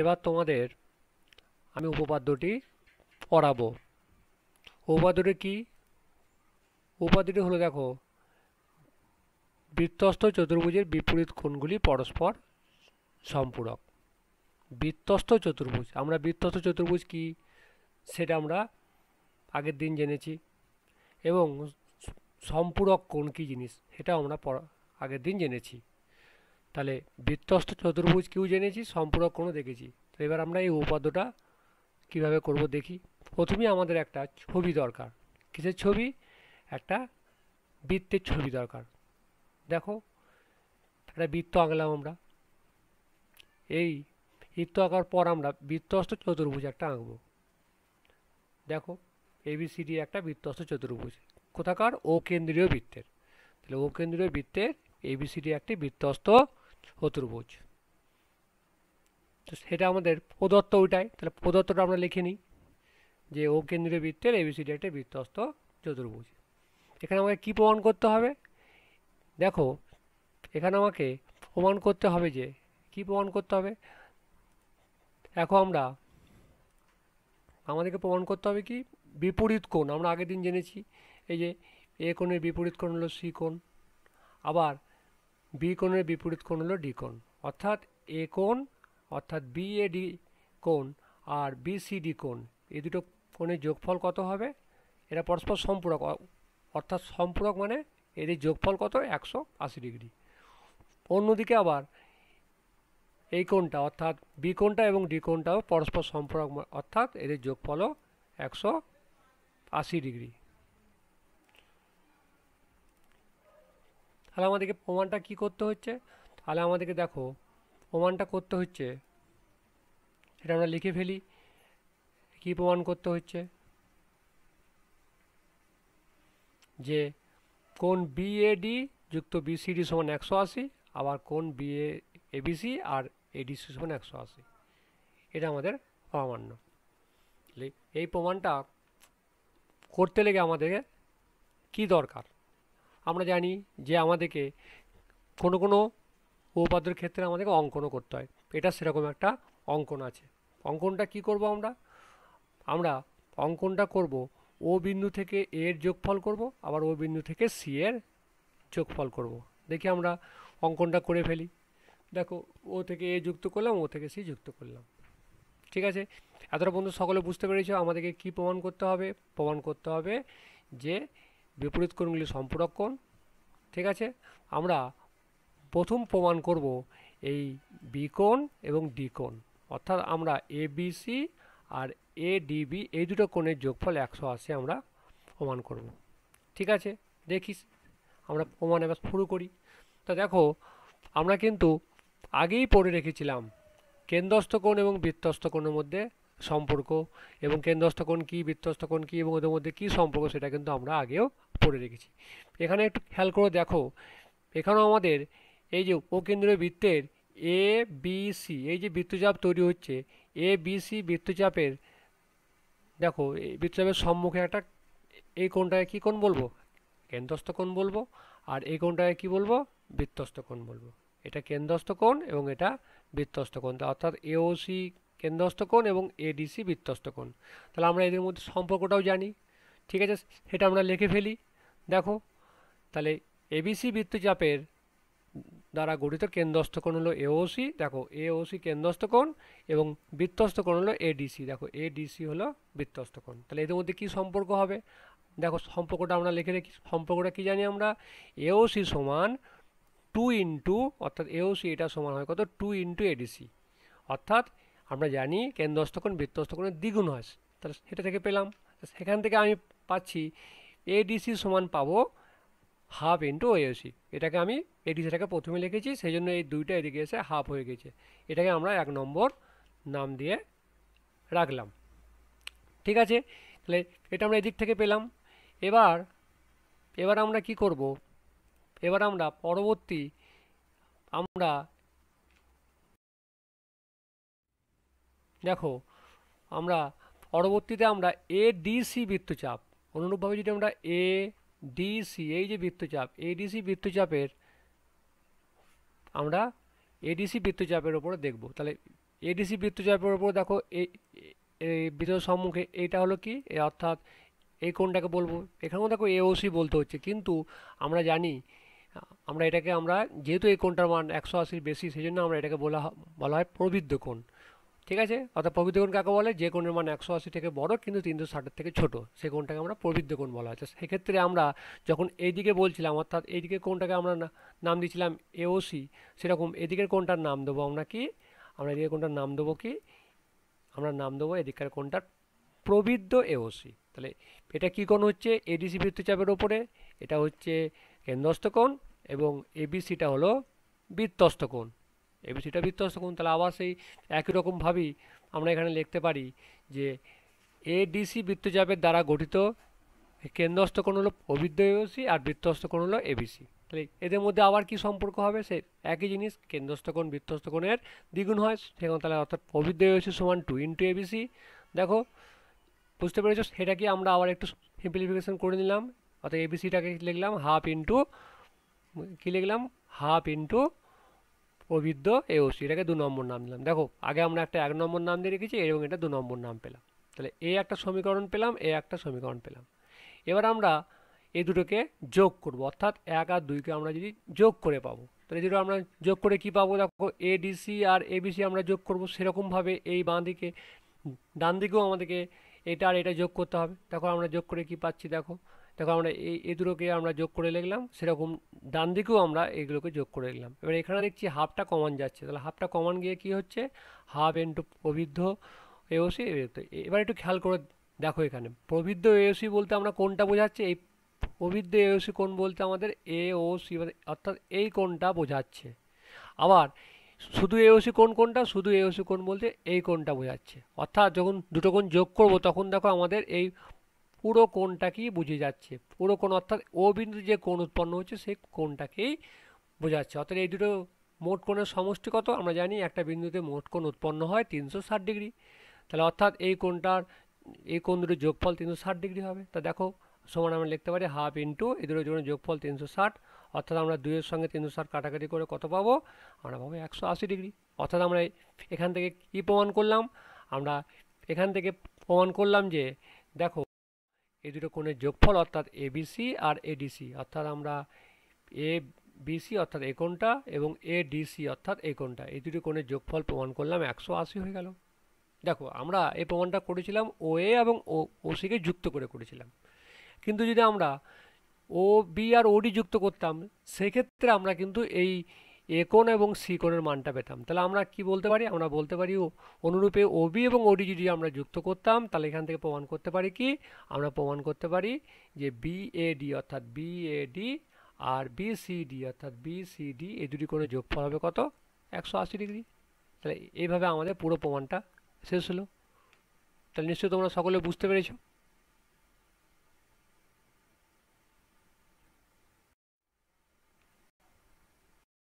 এবার তোমাদের আমি উপপাদ্যটি পড়াবো উপপাদ্যটি কি উপাধিটি হলো দেখো বৃত্তস্থ চতুর্ভুজের বিপরীত কোণগুলি পরস্পর সম্পূরক বৃত্তস্থ চতুর্ভুজ আমরা বৃত্তস্থ চতুর্ভুজ কি সেটা আমরা আগের দিন জেনেছি এবং সম্পূরক কোণ কী জিনিস সেটা আমরা আগের দিন জেনেছি তাহলে বৃত্তস্থ চতুর্ভুজ কেউ জেনেছি সম্পূরক কোনো দেখেছি তো এবার আমরা এই উপাদ্যটা কিভাবে করব দেখি প্রথমে আমাদের একটা ছবি দরকার কিসের ছবি একটা বৃত্তের ছবি দরকার দেখো একটা বৃত্ত আঁকলাম আমরা এই বৃত্ত আঁকার পর আমরা বৃত্তস্থ চতুর্ভুজ একটা আঁকবো দেখো এবিসিডি একটা বৃত্তস্থ চতুর্ভুজ কোথাকার ও কেন্দ্রীয় বৃত্তের তাহলে ও কেন্দ্রীয় বৃত্তের এবিসিডি একটি বৃত্তস্থ চতুর্ভুজ তো সেটা আমাদের প্রদত্ত ওইটাই তাহলে প্রদত্তটা আমরা লিখে নিই যে ও কেন্দ্রীয় বৃত্তের এবিসিডি একটা বৃত্তস্ত চতুর্ভুজ এখানে আমাকে কি প্রমাণ করতে হবে দেখো এখানে আমাকে প্রমাণ করতে হবে যে কি প্রমাণ করতে হবে দেখো আমরা আমাদেরকে প্রমাণ করতে হবে কি বিপরীত কোণ আমরা আগের দিন জেনেছি এই যে এ কোণের বিপরীত কোণ হলো সি কোণ আবার বি কোণের বিপরীত কোণ হলো ডি কোণ অর্থাৎ এ কোণ অর্থাৎ বি এ ডি কোণ আর বি সি ডি কোণ এই দুটো কোণের যোগফল কত হবে এরা পরস্পর সম্পূরক অর্থাৎ সম্পূরক মানে এদের যোগফল কত একশো আশি ডিগ্রি অন্যদিকে আবার এই কোণটা অর্থাৎ বি কোণটা এবং ডি কোণটাও পরস্পর সম্পূরক অর্থাৎ এদের যোগফলও একশো আশি ডিগ্রি তাহলে আমাদেরকে প্রমাণটা কি করতে হচ্ছে তাহলে আমাদেরকে দেখো প্রমাণটা করতে হচ্ছে এটা আমরা লিখে ফেলি কি প্রমাণ করতে হচ্ছে যে কোন বিএডি যুক্ত বিসিডি সমান একশো আশি আবার কোন বিএ এবিসি আর এডিসি সমান একশো আশি এটা আমাদের অমান্য এই প্রমাণটা করতে লেগে আমাদের কি দরকার আমরা জানি যে আমাদেরকে কোনো কোনো উপপাদ্যের ক্ষেত্রে আমাদেরকে অঙ্কনও করতে হয় এটা সেরকম একটা অঙ্কন আছে অঙ্কনটা কি করব আমরা আমরা অঙ্কনটা করব ও বিন্দু থেকে এ এর যোগফল করব আবার ও বিন্দু থেকে সি এর যোগফল করব দেখি আমরা অঙ্কনটা করে ফেলি দেখো ও থেকে এ যুক্ত করলাম ও থেকে সি যুক্ত করলাম ঠিক আছে এতটা বন্ধু সকলে বুঝতে পেরেছ আমাদেরকে কি প্রমাণ করতে হবে প্রমাণ করতে হবে যে বিপরীত কোণগুলি সম্পূরক কোণ ঠিক আছে আমরা প্রথম প্রমাণ করব এই বিকোণ এবং ডিকোণ অর্থাৎ আমরা এ বিসি আর এ ডিবি এই দুটো কোণের যোগফল একশো আশি আমরা প্রমাণ করব ঠিক আছে দেখিস আমরা প্রমাণ এবার শুরু করি তা দেখো আমরা কিন্তু আগেই পড়ে রেখেছিলাম কেন্দ্রস্থ কোণ এবং বৃত্তস্থ কোণের মধ্যে সম্পর্ক এবং কেন্দ্রস্থ কোণ কী বৃত্তস্থ কোণ কী এবং ওদের মধ্যে কী সম্পর্ক সেটা কিন্তু আমরা আগেও পড়ে রেখেছি এখানে একটু খেয়াল করে দেখো এখানেও আমাদের এই যে উপকেন্দ্রীয় বৃত্তের এ বি সি এই যে বৃত্তচাপ তৈরি হচ্ছে এ বি সি বৃত্তচাপের দেখো এই বৃত্তচাপের সম্মুখে একটা এই কোনটায় কী কোণ বলবো কেন্দ্রস্থ কোণ বলবো আর এই কোণটাকে কী বলবো বৃত্তস্থ কোণ বলবো এটা কেন্দ্রস্থ কোণ এবং এটা বৃত্তস্থ কোণ অর্থাৎ এওসি কেন্দ্রস্থকোণ এবং এডিসি বৃত্তস্থকোণ তাহলে আমরা এদের মধ্যে সম্পর্কটাও জানি ঠিক আছে সেটা আমরা লিখে ফেলি দেখো তাহলে এবিসি বৃত্তচাপের দ্বারা গঠিত কেন্দ্রস্থকোণ হলো এওসি দেখো এওসি কেন্দ্রস্থকোণ এবং বৃত্তস্থকোণ হলো এডিসি দেখো এডিসি হলো বৃত্তস্থকোণ তাহলে এদের মধ্যে কি সম্পর্ক হবে দেখো সম্পর্কটা আমরা লিখে রেখি সম্পর্কটা কি জানি আমরা এওসি সমান টু ইন্টু অর্থাৎ এওসি এটা সমান হয় কত টু ইন্টু এডিসি অর্থাৎ আমরা জানি কেন্দ্রস্থকোণ বৃত্তস্থকোণের দ্বিগুণ হয় তাহলে সেটা থেকে পেলাম সেখান থেকে আমি পাচ্ছি এডিসি সমান পাবো হাফ ইন্টু ওএসি এটাকে আমি এডিসিটাকে প্রথমে লিখেছি সেই জন্য এই দুইটা এদিকে এসে হাফ হয়ে গেছে এটাকে আমরা এক নম্বর নাম দিয়ে রাখলাম ঠিক আছে তাহলে এটা আমরা এদিক থেকে পেলাম এবার এবার আমরা কি করব এবার আমরা পরবর্তী আমরা দেখো আমরা পরবর্তীতে আমরা এ ডিসি বৃত্তচাপ অনুরূপভাবে যদি আমরা এ ডিসি এই যে বৃত্তচাপ এডিসি বৃত্তচাপের আমরা এডিসি বৃত্তচাপের ওপরে দেখব তাহলে এডিসি বৃত্তচাপের ওপর দেখো এই বৃত্ত সম্মুখে এইটা হলো কি অর্থাৎ এই কোনটাকে বলবো এখানেও দেখো এওসি বলতে হচ্ছে কিন্তু আমরা জানি আমরা এটাকে আমরা যেহেতু এই কোনটার মান একশো আশির বেশি সেই জন্য আমরা এটাকে বলা বলা হয় প্রবৃদ্ধ কোণ ঠিক আছে অর্থাৎ প্রবৃদ্ধ কোণ কাকে বলে যে কোণের মান একশো আশি থেকে বড় কিন্তু তিনশো ষাটের থেকে ছোট সেই কোণটাকে আমরা প্রবৃদ্ধ কোণ বলা হচ্ছে সেক্ষেত্রে আমরা যখন এইদিকে বলছিলাম অর্থাৎ এইদিকে কোণটাকে আমরা নাম দিয়েছিলাম এওসি সেরকম এদিকের কোণটার নাম দেবো আমরা কি আমরা এদিকের কোণটার নাম দেবো কি আমরা নাম দেবো এদিককার কোণটার প্রবৃদ্ধ এওসি তাহলে এটা কি কোণ হচ্ছে এডিসি বৃত্তচাপের ওপরে এটা হচ্ছে কেন্দ্রস্থ কোণ এবং এবিসিটা হলো বৃত্তস্থ কোণ এবিসিটা বৃত্তস্থ কোণ তাহলে আবার সেই একই রকমভাবেই আমরা এখানে লিখতে পারি যে এডিসি বৃত্তচাপের দ্বারা গঠিত কেন্দ্রস্থ কোণ হলো অবিদ্যসি আর বৃত্তস্থ কোণ হলো এবিসি তাহলে এদের মধ্যে আবার কি সম্পর্ক হবে সে একই জিনিস কেন্দ্রস্থ কোণ বৃত্তস্থ কোণের দ্বিগুণ হয় সেখানে তাহলে অর্থাৎ অবিদ্যসি সমান টু ইন্টু এবিসি দেখো বুঝতে পেরেছ কি আমরা আবার একটু সিম্পলিফিকেশন করে নিলাম অর্থাৎ এবিসিটাকে লিখলাম হাফ ইন্টু কী লিখলাম হাফ ইন্টু অভিদ্য ওসি এটাকে দু নম্বর নাম দিলাম দেখো আগে আমরা একটা এক নম্বর নাম দিয়ে রেখেছি এবং এটা দু নম্বর নাম পেলাম তাহলে এ একটা সমীকরণ পেলাম এ একটা সমীকরণ পেলাম এবার আমরা এই দুটোকে যোগ করব অর্থাৎ এক আর দুইকে আমরা যদি যোগ করে পাবো তাহলে দুটো আমরা যোগ করে কি পাবো দেখো এডিসি আর এবিসি আমরা যোগ করব সেরকমভাবে এই বাঁ দিকে ডান দিকেও আমাদেরকে এটা আর এটা যোগ করতে হবে দেখো আমরা যোগ করে কি পাচ্ছি দেখো দেখো আমরা এই এ দুটোকে আমরা যোগ করে লিখলাম সেরকম ডান দিকেও আমরা এগুলোকে যোগ করে লিখলাম এবার এখানে দেখছি হাফটা কমান যাচ্ছে তাহলে হাফটা কমান গিয়ে কি হচ্ছে হাফ ইন্টু প্রবৃদ্ধ এওসি এবার একটু খেয়াল করে দেখো এখানে প্রবৃদ্ধ এওসি বলতে আমরা কোনটা বোঝাচ্ছে এই প্রবৃদ্ধ এওসি কোন বলতে আমাদের এ ও সি অর্থাৎ এই কোনটা বোঝাচ্ছে আবার শুধু এওসি কোন কোনটা শুধু এওসি কোন বলতে এই কোনটা বোঝাচ্ছে অর্থাৎ যখন দুটো কোণ যোগ করব তখন দেখো আমাদের এই পুরো কোনটাকেই বুঝে যাচ্ছে পুরো কোন অর্থাৎ ও বিন্দু যে কোন উৎপন্ন হচ্ছে সেই কোনটাকেই বোঝাচ্ছে অর্থাৎ এই দুটো মোট কোণের সমষ্টি কত আমরা জানি একটা বিন্দুতে মোট কোণ উৎপন্ন হয় তিনশো ষাট ডিগ্রি তাহলে অর্থাৎ এই কোনটার এই কোন দুটো যোগফল তিনশো ষাট ডিগ্রি হবে তা দেখো সমান আমরা লিখতে পারি হাফ ইন্টু এই দুটো যোগফল তিনশো ষাট অর্থাৎ আমরা দুইয়ের সঙ্গে তিন দুশার কাটাকাটি করে কত পাবো আমরা পাবো একশো আশি ডিগ্রি অর্থাৎ আমরা এখান থেকে কী প্রমাণ করলাম আমরা এখান থেকে প্রমাণ করলাম যে দেখো এই দুটো কোণের যোগফল অর্থাৎ এবিসি আর এডিসি অর্থাৎ আমরা এ বিসি অর্থাৎ এ কোণটা এবং এ ডিসি অর্থাৎ এ কোণটা এই দুটো কোণের যোগফল প্রমাণ করলাম একশো আশি হয়ে গেল দেখো আমরা এই প্রমাণটা করেছিলাম ও এ এবং ও ওসিকে যুক্ত করে করেছিলাম কিন্তু যদি আমরা ও বি আর ওডি যুক্ত করতাম সেক্ষেত্রে আমরা কিন্তু এই এ এবং সি মানটা পেতাম তাহলে আমরা কি বলতে পারি আমরা বলতে পারি অনুরূপে ওবি এবং ওডি যদি আমরা যুক্ত করতাম তাহলে এখান থেকে প্রমাণ করতে পারি কি আমরা প্রমাণ করতে পারি যে বিএডি অর্থাৎ বিএডি আর বিসিডি অর্থাৎ বিসিডি এই দুটি যোগ যোগফল হবে কত একশো আশি ডিগ্রি তাহলে এইভাবে আমাদের পুরো প্রমাণটা শেষ হলো তাহলে নিশ্চয়ই তোমরা সকলে বুঝতে পেরেছো